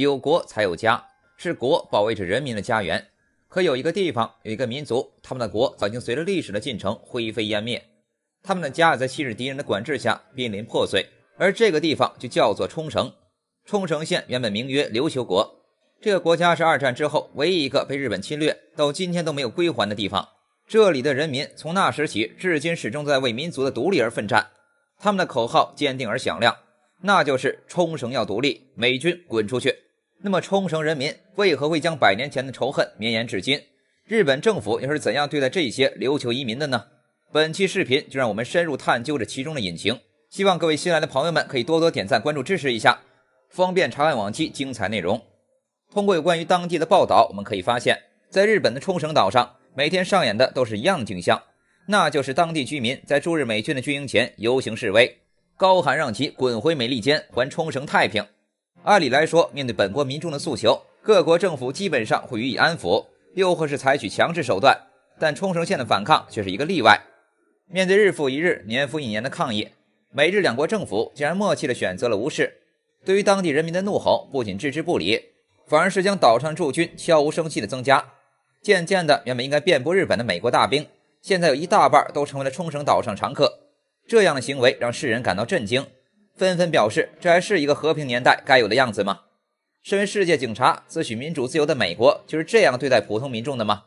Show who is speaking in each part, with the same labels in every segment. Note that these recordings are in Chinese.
Speaker 1: 有国才有家，是国保卫着人民的家园。可有一个地方，有一个民族，他们的国早经随着历史的进程灰飞烟灭，他们的家在昔日敌人的管制下濒临破碎。而这个地方就叫做冲绳。冲绳县原本名曰琉球国，这个国家是二战之后唯一一个被日本侵略到今天都没有归还的地方。这里的人民从那时起至今始终在为民族的独立而奋战，他们的口号坚定而响亮，那就是冲绳要独立，美军滚出去。那么冲绳人民为何会将百年前的仇恨绵延至今？日本政府又是怎样对待这些琉球移民的呢？本期视频就让我们深入探究着其中的隐情。希望各位新来的朋友们可以多多点赞、关注、支持一下，方便查看往期精彩内容。通过有关于当地的报道，我们可以发现，在日本的冲绳岛上，每天上演的都是一样的景象，那就是当地居民在驻日美军的军营前游行示威，高喊让其滚回美利坚，还冲绳太平。按理来说，面对本国民众的诉求，各国政府基本上会予以安抚，又或是采取强制手段。但冲绳县的反抗却是一个例外。面对日复一日、年复一年的抗议，美日两国政府竟然默契地选择了无视。对于当地人民的怒吼，不仅置之不理，反而是将岛上驻军悄无声息地增加。渐渐的，原本应该遍布日本的美国大兵，现在有一大半都成为了冲绳岛上常客。这样的行为让世人感到震惊。纷纷表示：“这还是一个和平年代该有的样子吗？身为世界警察、自诩民主自由的美国，就是这样对待普通民众的吗？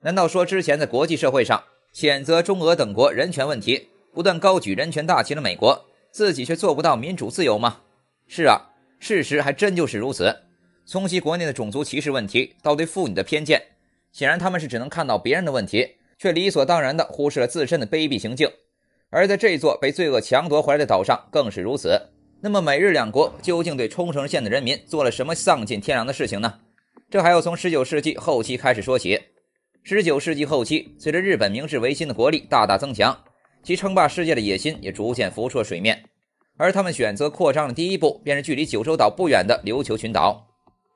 Speaker 1: 难道说之前在国际社会上谴责中俄等国人权问题，不断高举人权大旗的美国，自己却做不到民主自由吗？”是啊，事实还真就是如此。从其国内的种族歧视问题到对妇女的偏见，显然他们是只能看到别人的问题，却理所当然地忽视了自身的卑鄙行径。而在这座被罪恶强夺回来的岛上，更是如此。那么，美日两国究竟对冲绳县的人民做了什么丧尽天良的事情呢？这还要从十九世纪后期开始说起。十九世纪后期，随着日本明治维新的国力大大增强，其称霸世界的野心也逐渐浮出了水面。而他们选择扩张的第一步，便是距离九州岛不远的琉球群岛。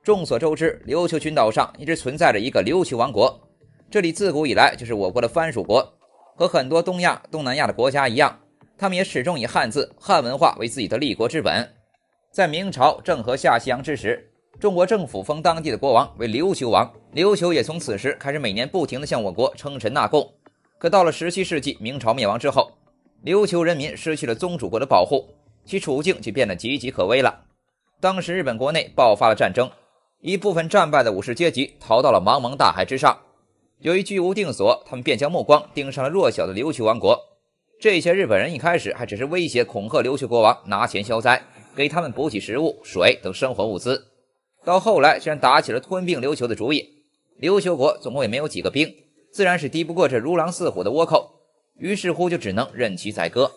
Speaker 1: 众所周知，琉球群岛上一直存在着一个琉球王国，这里自古以来就是我国的藩属国。和很多东亚、东南亚的国家一样，他们也始终以汉字、汉文化为自己的立国之本。在明朝郑和下西洋之时，中国政府封当地的国王为琉球王，琉球也从此时开始每年不停的向我国称臣纳贡。可到了17世纪，明朝灭亡之后，琉球人民失去了宗主国的保护，其处境就变得岌岌可危了。当时日本国内爆发了战争，一部分战败的武士阶级逃到了茫茫大海之上。由于居无定所，他们便将目光盯上了弱小的琉球王国。这些日本人一开始还只是威胁恐吓琉球国王，拿钱消灾，给他们补给食物、水等生活物资。到后来，居然打起了吞并琉球的主意。琉球国总共也没有几个兵，自然是敌不过这如狼似虎的倭寇，于是乎就只能任其宰割。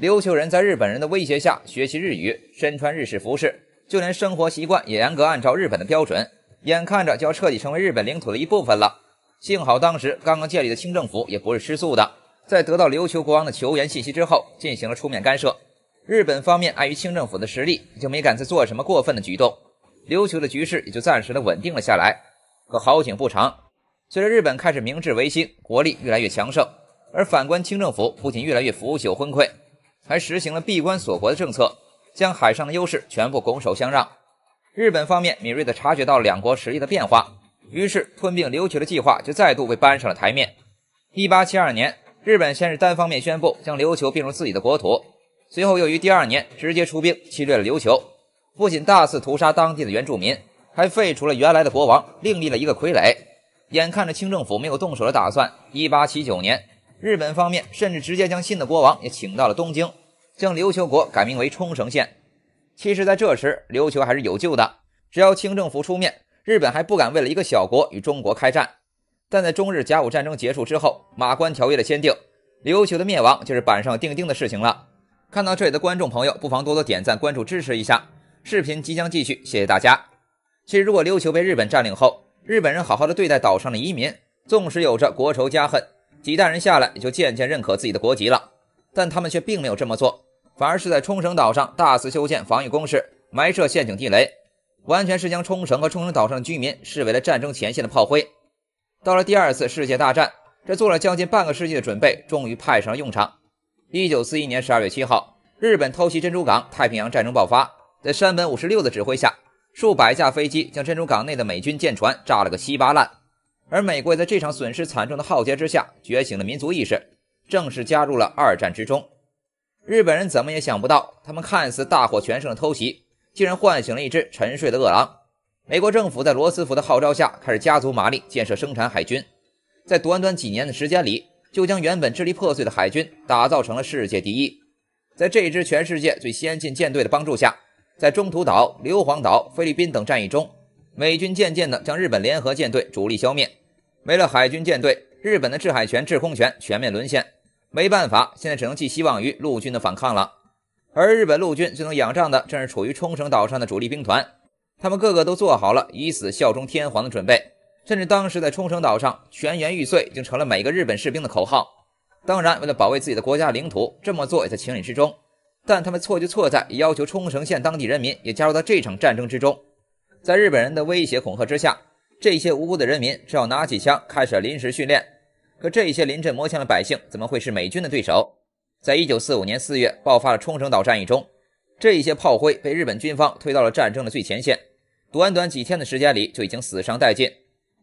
Speaker 1: 琉球人在日本人的威胁下学习日语，身穿日式服饰，就连生活习惯也严格按照日本的标准。眼看着就要彻底成为日本领土的一部分了。幸好当时刚刚建立的清政府也不是吃素的，在得到琉球国王的求援信息之后，进行了出面干涉。日本方面碍于清政府的实力，就没敢再做什么过分的举动，琉球的局势也就暂时的稳定了下来。可好景不长，随着日本开始明治维新，国力越来越强盛，而反观清政府，不仅越来越腐朽昏聩，还实行了闭关锁国的政策，将海上的优势全部拱手相让。日本方面敏锐的察觉到两国实力的变化。于是，吞并琉球的计划就再度被搬上了台面。1872年，日本先是单方面宣布将琉球并入自己的国土，随后又于第二年直接出兵侵略了琉球，不仅大肆屠杀当地的原住民，还废除了原来的国王，另立了一个傀儡。眼看着清政府没有动手的打算，1879年，日本方面甚至直接将新的国王也请到了东京，将琉球国改名为冲绳县。其实，在这时，琉球还是有救的，只要清政府出面。日本还不敢为了一个小国与中国开战，但在中日甲午战争结束之后，《马关条约》的签订，琉球的灭亡就是板上钉钉的事情了。看到这里的观众朋友，不妨多多点赞、关注、支持一下。视频即将继续，谢谢大家。其实，如果琉球被日本占领后，日本人好好的对待岛上的移民，纵使有着国仇家恨，几代人下来也就渐渐认可自己的国籍了。但他们却并没有这么做，反而是在冲绳岛上大肆修建防御工事，埋设陷阱地雷。完全是将冲绳和冲绳岛上的居民视为了战争前线的炮灰。到了第二次世界大战，这做了将近半个世纪的准备，终于派上了用场。一九四一年十二月七号，日本偷袭珍珠港，太平洋战争爆发。在山本五十六的指挥下，数百架飞机将珍珠港内的美军舰船炸了个稀巴烂。而美国在这场损失惨重的浩劫之下，觉醒了民族意识，正式加入了二战之中。日本人怎么也想不到，他们看似大获全胜的偷袭。竟然唤醒了一只沉睡的恶狼。美国政府在罗斯福的号召下，开始加足马力建设生产海军。在短短几年的时间里，就将原本支离破碎的海军打造成了世界第一。在这一支全世界最先进舰队的帮助下，在中途岛、硫磺岛、菲律宾等战役中，美军渐渐地将日本联合舰队主力消灭。为了海军舰队，日本的制海权、制空权全面沦陷。没办法，现在只能寄希望于陆军的反抗了。而日本陆军最能仰仗的，正是处于冲绳岛上的主力兵团，他们个个都做好了以死效忠天皇的准备，甚至当时在冲绳岛上，全员玉碎已经成了每个日本士兵的口号。当然，为了保卫自己的国家领土，这么做也在情理之中。但他们错就错在要求冲绳县当地人民也加入到这场战争之中。在日本人的威胁恐吓之下，这些无辜的人民只好拿起枪开始临时训练。可这些临阵磨枪的百姓，怎么会是美军的对手？在一九四五年四月爆发的冲绳岛战役中，这一些炮灰被日本军方推到了战争的最前线。短短几天的时间里，就已经死伤殆尽。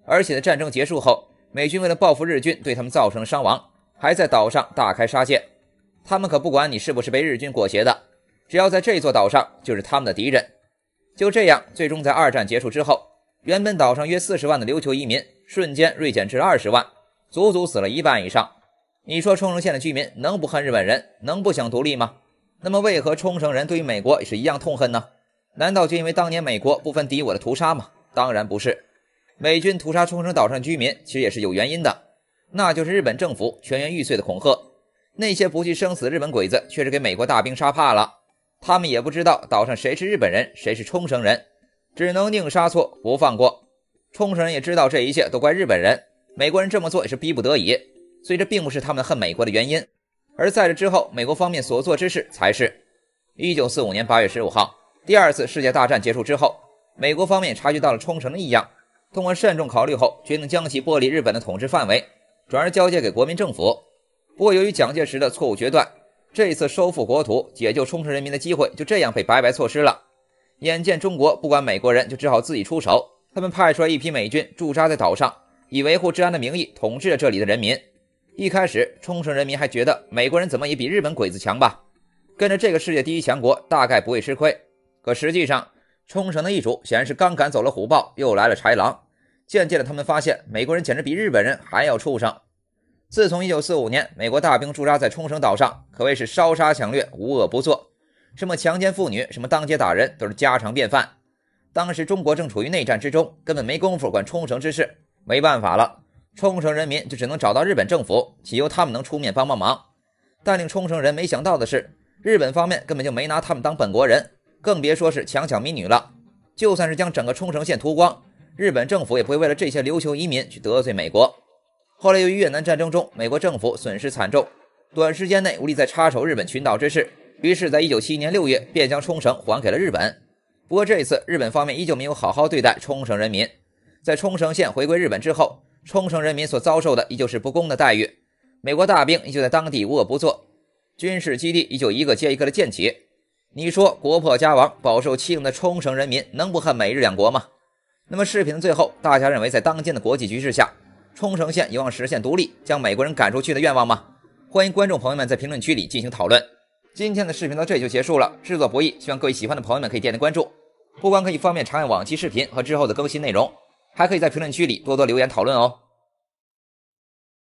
Speaker 1: 而且在战争结束后，美军为了报复日军对他们造成的伤亡，还在岛上大开杀戒。他们可不管你是不是被日军裹挟的，只要在这座岛上，就是他们的敌人。就这样，最终在二战结束之后，原本岛上约四十万的琉球移民，瞬间锐减至二十万，足足死了一半以上。你说冲绳县的居民能不恨日本人，能不想独立吗？那么为何冲绳人对于美国也是一样痛恨呢？难道就因为当年美国不分敌我的屠杀吗？当然不是，美军屠杀冲绳岛上居民其实也是有原因的，那就是日本政府全员玉碎的恐吓，那些不惧生死日本鬼子却是给美国大兵杀怕了，他们也不知道岛上谁是日本人，谁是冲绳人，只能宁杀错不放过。冲绳人也知道这一切都怪日本人，美国人这么做也是逼不得已。所以这并不是他们恨美国的原因，而在这之后，美国方面所做之事才是。一九四五年八月十五号，第二次世界大战结束之后，美国方面察觉到了冲绳的异样，通过慎重考虑后，决定将其剥离日本的统治范围，转而交接给国民政府。不过由于蒋介石的错误决断，这一次收复国土、解救冲绳人民的机会就这样被白白错失了。眼见中国不管美国人，就只好自己出手。他们派出来一批美军驻扎在岛上，以维护治安的名义统治着这里的人民。一开始，冲绳人民还觉得美国人怎么也比日本鬼子强吧，跟着这个世界第一强国，大概不会吃亏。可实际上，冲绳的业主显然是刚赶走了虎豹，又来了豺狼。渐渐的，他们发现美国人简直比日本人还要畜生。自从一九四五年，美国大兵驻扎在冲绳岛上，可谓是烧杀抢掠，无恶不作。什么强奸妇女，什么当街打人，都是家常便饭。当时中国正处于内战之中，根本没工夫管冲绳之事，没办法了。冲绳人民就只能找到日本政府，祈求他们能出面帮帮忙。但令冲绳人没想到的是，日本方面根本就没拿他们当本国人，更别说是强抢民女了。就算是将整个冲绳县屠光，日本政府也不会为了这些琉球移民去得罪美国。后来由于越南战争中美国政府损失惨重，短时间内无力再插手日本群岛之事，于是，在一九七一年六月便将冲绳还给了日本。不过这一次，日本方面依旧没有好好对待冲绳人民。在冲绳县回归日本之后，冲绳人民所遭受的依旧是不公的待遇，美国大兵依旧在当地无恶不作，军事基地依旧一个接一个的建起。你说国破家亡、饱受欺凌的冲绳人民能不恨美日两国吗？那么视频的最后，大家认为在当今的国际局势下，冲绳县有望实现独立、将美国人赶出去的愿望吗？欢迎观众朋友们在评论区里进行讨论。今天的视频到这就结束了，制作不易，希望各位喜欢的朋友们可以点点关注，不光可以方便查看往期视频和之后的更新内容。还可以在评论区里多多留言讨论哦。